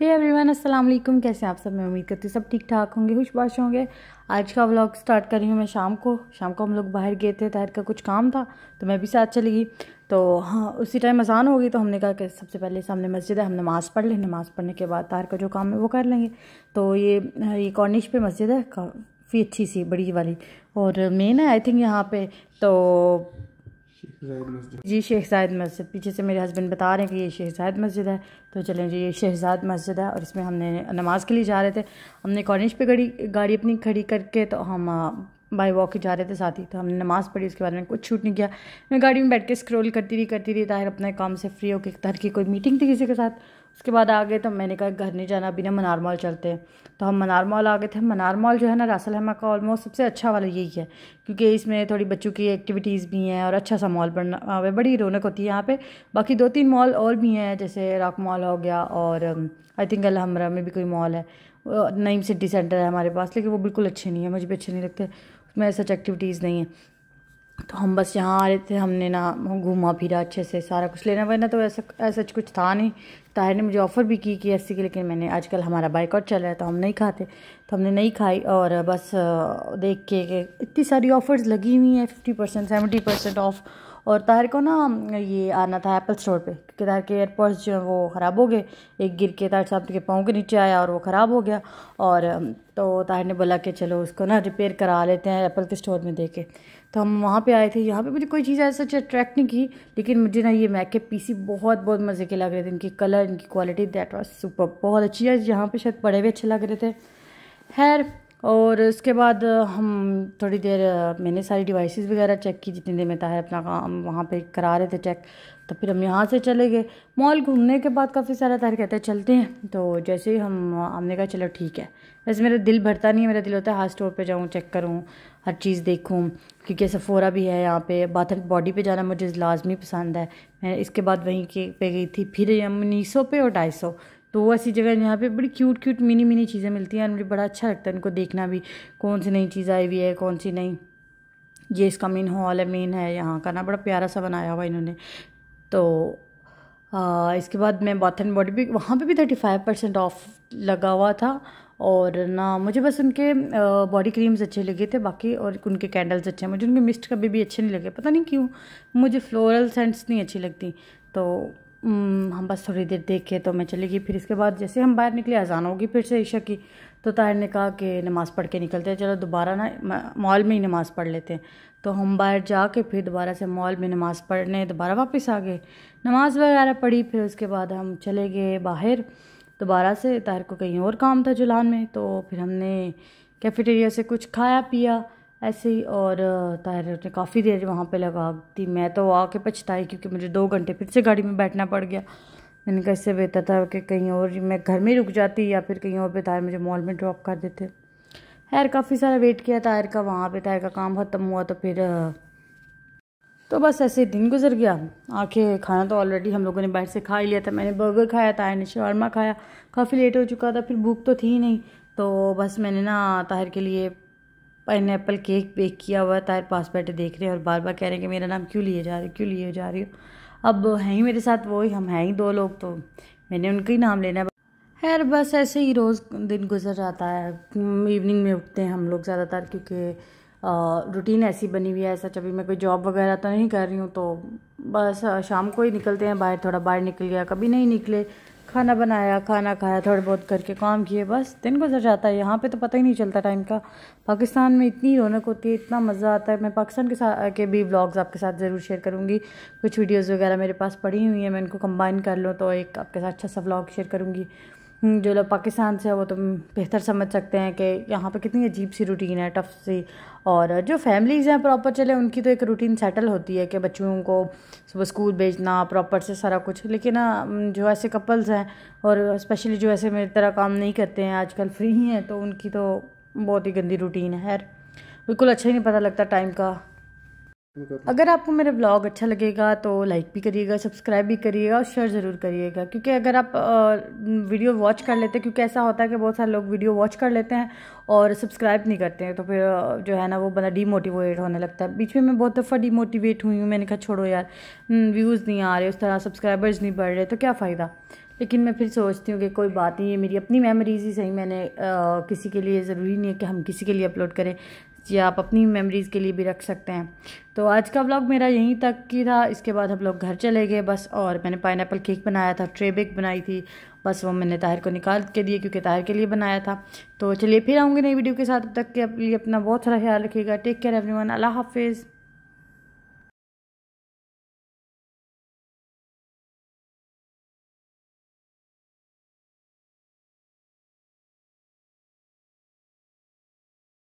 hey everyone अस्सलाम वालेकुम कैसे आप सब मैं उम्मीद करती हूँ सब ठीक ठाक होंगे खुशबाश होंगे आज का व्लॉग स्टार्ट करी हूँ मैं शाम को शाम को हम लोग बाहर गए थे तहर का कुछ काम था तो मैं भी साथ चली गई तो हाँ उसी टाइम आसान गई तो हमने कहा कि सबसे पहले सामने मस्जिद है हम नमाज़ पढ़ लें नमाज़ पढ़ने के बाद तहर का जो काम है वो कर लेंगे तो ये ये कॉर्निश पर मस्जिद है काफ़ी अच्छी सी बड़ी वाली और मेन है आई थिंक यहाँ पे तो मस्जिद जी जायद मस्जिद पीछे से मेरे हस्बैंड बता रहे हैं कि ये जायद मस्जिद है तो चलें जी ये शहजाद मस्जिद है और इसमें हमने नमाज़ के लिए जा रहे थे हमने कॉर्निश पे गाड़ी गाड़ी अपनी खड़ी करके तो हम बाई वॉक जा रहे थे साथ ही तो हमने नमाज़ पढ़ी उसके बाद में कुछ छूट नहीं किया मैं गाड़ी में बैठ के स्क्रोल करती रही करती रही ताहिर अपने काम से फ्री होकर ताहिर की कोई मीटिंग थी किसी के साथ उसके बाद आ गए तो मैंने कहा घर नहीं जाना अभी ना मनार मॉल चलते हैं तो हम मनार मॉल आ गए थे मनार मॉल जो है ना रासल हमा का ऑलमोस्ट सबसे अच्छा वाला यही है क्योंकि इसमें थोड़ी बच्चों की एक्टिविटीज़ भी हैं और अच्छा सा मॉल बनना बड़ी रौनक होती है यहाँ पर बाकी दो तीन मॉल और भी हैं जैसे रॉक मॉल हो गया और आई थिंक अलहमरा में भी कोई मॉल है नईम सिटी सेंटर है हमारे पास लेकिन वो बिल्कुल अच्छे नहीं है मुझे भी अच्छे नहीं लगते उसमें सच एक्टिविटीज़ नहीं है तो हम बस यहाँ आ रहे थे हमने ना घूमा फिरा अच्छे से सारा कुछ लेना वरना तो ऐसा ऐसा कुछ था नहीं ताहिर तो ने मुझे ऑफ़र भी की कि एस की लेकिन मैंने आजकल हमारा बाइकआउट चल रहा है तो हम नहीं खाते तो हमने नहीं खाई और बस देख के इतनी सारी ऑफ़र्स लगी हुई हैं fifty percent seventy percent off और ताहिर को ना ये आना था एप्पल स्टोर पे क्योंकि ताहिर के एयरपोर्ट्स जो हैं वो ख़राब हो गए एक गिर के ताहिर साहब के पाँव के नीचे आया और वो ख़राब हो गया और तो ताहिर ने बोला कि चलो उसको ना रिपेयर करा लेते हैं एप्पल के स्टोर में देखे तो हम वहाँ पे आए थे यहाँ पे मुझे कोई चीज़ ऐसा अट्रैक्ट नहीं की लेकिन मुझे ना ये मैके पीसी बहुत बहुत मज़े के लग रहे थे इनके कलर कलर इनकी क्वालिटी दैट वॉज सुपर बहुत अच्छी है यहाँ पे शायद बड़े भी अच्छे लग रहे थे खैर और इसके बाद हम थोड़ी देर मैंने सारी डिवाइसेस वगैरह चेक की जितनी देर में ताहिर अपना काम वहाँ पे करा रहे थे चेक तो फिर हम यहाँ से चले गए मॉल घूमने के बाद काफ़ी सारा ताहिर कहते हैं चलते हैं तो जैसे ही हम हमने कहा चलो ठीक है वैसे मेरा दिल भरता नहीं है मेरा दिल होता है हर स्टोर पर जाऊँ चेक करूँ हर चीज़ देखूँ क्योंकि सफ़ोरा भी है यहाँ पे बाथ बॉडी पे जाना मुझे लाजमी पसंद है मैं इसके बाद वहीं के पे गई थी फिर हम उन्नीस सौ पे और ढाई सौ तो ऐसी जगह यहाँ पे बड़ी क्यूट क्यूट मिनी मिनी चीज़ें मिलती हैं और मुझे बड़ा अच्छा लगता है उनको देखना भी कौन सी नई चीज़ आई हुई है कौन सी नई ये इसका मेन हॉल है मेन है यहाँ का ना बड़ा प्यारा सा बनाया हुआ इन्होंने तो आ, इसके बाद मैं बाथ एंड बॉडी भी वहाँ पे भी थर्टी फाइव परसेंट ऑफ लगा हुआ था और ना मुझे बस उनके बॉडी क्रीम्स अच्छे लगे थे बाकी और उनके कैंडल्स अच्छे हैं मुझे उनके मिस्ट कभी भी अच्छे नहीं लगे पता नहीं क्यों मुझे फ्लोरल सेंट्स नहीं अच्छी लगती तो हम्म, हम बस थोड़ी देर देखे तो मैं चली गई फिर इसके बाद जैसे हम बाहर निकले अजान होगी फिर से ईशा की तो ताहिर ने कहा कि नमाज़ पढ़ के निकलते हैं चलो दोबारा ना मॉल में ही नमाज़ पढ़ लेते हैं तो हम बाहर जा के फिर दोबारा से मॉल में नमाज़ पढ़ने दोबारा वापस आ गए नमाज़ वगैरह पढ़ी फिर उसके बाद हम चले गए बाहर दोबारा से ताहिर को कहीं और काम था जुलान में तो फिर हमने कैफेटेरिया से कुछ खाया पिया ऐसे ही और ताहिर ने काफ़ी देर वहाँ पे लगा दी मैं तो आके पछताई क्योंकि मुझे दो घंटे फिर से गाड़ी में बैठना पड़ गया मैंने कहा इससे बेहतर था कि कहीं और मैं घर में रुक जाती या फिर कहीं और पे ताहिर मुझे मॉल में ड्रॉप कर देते खैर काफ़ी सारा वेट किया ताहिर का वहाँ पर ताहिर का काम ख़त्म हुआ तो फिर तो बस ऐसे दिन गुजर गया आके खाना तो ऑलरेडी हम लोगों ने बाहर से खा ही लिया था मैंने बर्गर खाया ताहिर ने शर्मा खाया काफ़ी लेट हो चुका था फिर भूख तो थी नहीं तो बस मैंने ना ताहिर के लिए पाइन केक बेक किया हुआ तार पास बैठे देख रहे हैं और बार बार कह रहे हैं कि मेरा नाम क्यों लिए जा रहे हो क्यों लिए जा रही हो अब हैं ही मेरे साथ वो ही हम हैं ही दो लोग तो मैंने उनका ही नाम लेना है खैर बस ऐसे ही रोज़ दिन गुजर जाता है इवनिंग में उठते हैं हम लोग ज़्यादातर क्योंकि रूटीन ऐसी बनी हुई है ऐसा जब मैं कोई जॉब वगैरह तो नहीं कर रही हूँ तो बस शाम को ही निकलते हैं बाहर थोड़ा बाहर निकल गया कभी नहीं निकले खाना बनाया खाना खाया थोड़े बहुत करके काम किए बस दिन गुजर जाता है यहाँ पे तो पता ही नहीं चलता टाइम का पाकिस्तान में इतनी रौनक होती है इतना मज़ा आता है मैं पाकिस्तान के साथ के भी ब्लॉग्स आपके साथ ज़रूर शेयर करूँगी कुछ वीडियोज़ वगैरह मेरे पास पड़ी हुई हैं मैं इनको कंबाइन कर लूँ तो एक आपके साथ अच्छा सा ब्लॉग शेयर करूँगी हम्म, जो लोग पाकिस्तान से वो तो बेहतर समझ सकते हैं कि यहाँ पे कितनी अजीब सी रूटीन है टफ सी और जो फैमिलीज़ हैं प्रॉपर चले उनकी तो एक रूटीन सेटल होती है कि बच्चों को सुबह स्कूल भेजना प्रॉपर से सारा कुछ लेकिन जो ऐसे कपल्स हैं और स्पेशली जो ऐसे मेरी तरह काम नहीं करते हैं आजकल फ्री ही हैं तो उनकी तो बहुत ही गंदी रूटीन है खैर बिल्कुल अच्छा ही नहीं पता लगता टाइम का अगर आपको मेरा ब्लॉग अच्छा लगेगा तो लाइक भी करिएगा सब्सक्राइब भी करिएगा और शेयर ज़रूर करिएगा क्योंकि अगर आप वीडियो वॉच कर लेते हैं क्योंकि ऐसा होता है कि बहुत सारे लोग वीडियो वॉच कर लेते हैं और सब्सक्राइब नहीं करते हैं तो फिर जो है ना वो बंदा डीमोटिवेट होने लगता है बीच में मैं बहुत दफ़ा डीमोटिवेट हुई हूँ मैंने कहा छोड़ो यार व्यूज़ हम्म, नहीं आ रहे उस तरह सब्सक्राइबर्स नहीं बढ़ रहे तो क्या फ़ायदा लेकिन मैं फिर सोचती हूँ कि कोई बात नहीं है मेरी अपनी मेमोरीज ही सही मैंने आ, किसी के लिए ज़रूरी नहीं है कि हम किसी के लिए अपलोड करें जी आप अपनी मेमोरीज़ के लिए भी रख सकते हैं तो आज का व्लॉग मेरा यहीं तक की था इसके बाद हम लोग घर चले गए बस और मैंने पाइन केक बनाया था ट्रे बेक बनाई थी बस वो मैंने ताहिर को निकाल के दिए क्योंकि ताहिर के लिए बनाया था तो चलिए फिर आऊँगी नई वीडियो के साथ तक के अपना बहुत सारा ख्याल रखिएगा टेक केयर एवरी वन अल्लाह हाफिज़